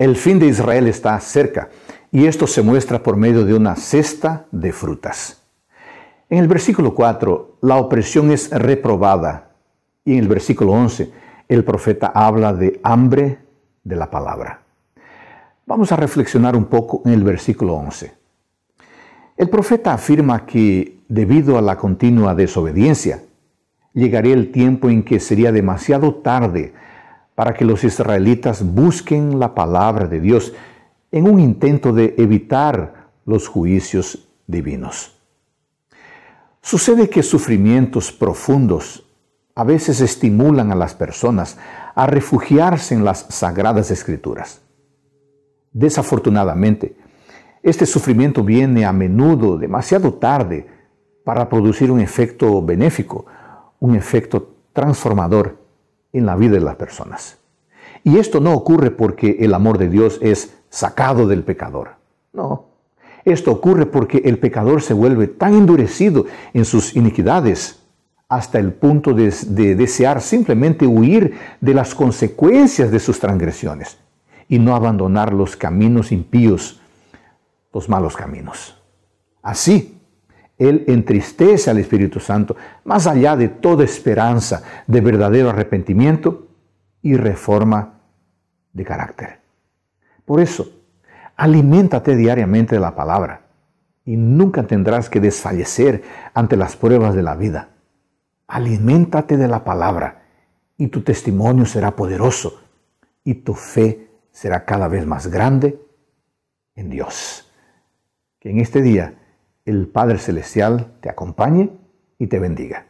El fin de Israel está cerca y esto se muestra por medio de una cesta de frutas. En el versículo 4, la opresión es reprobada y en el versículo 11, el profeta habla de hambre de la palabra. Vamos a reflexionar un poco en el versículo 11. El profeta afirma que debido a la continua desobediencia, llegaría el tiempo en que sería demasiado tarde para que los israelitas busquen la palabra de Dios en un intento de evitar los juicios divinos. Sucede que sufrimientos profundos a veces estimulan a las personas a refugiarse en las sagradas escrituras. Desafortunadamente, este sufrimiento viene a menudo demasiado tarde para producir un efecto benéfico, un efecto transformador en la vida de las personas. Y esto no ocurre porque el amor de Dios es sacado del pecador. No. Esto ocurre porque el pecador se vuelve tan endurecido en sus iniquidades hasta el punto de, de desear simplemente huir de las consecuencias de sus transgresiones y no abandonar los caminos impíos, los malos caminos. Así, él entristece al Espíritu Santo, más allá de toda esperanza de verdadero arrepentimiento y reforma de carácter. Por eso, alimentate diariamente de la palabra y nunca tendrás que desfallecer ante las pruebas de la vida. Aliméntate de la palabra y tu testimonio será poderoso y tu fe será cada vez más grande en Dios. Que en este día el Padre Celestial te acompañe y te bendiga.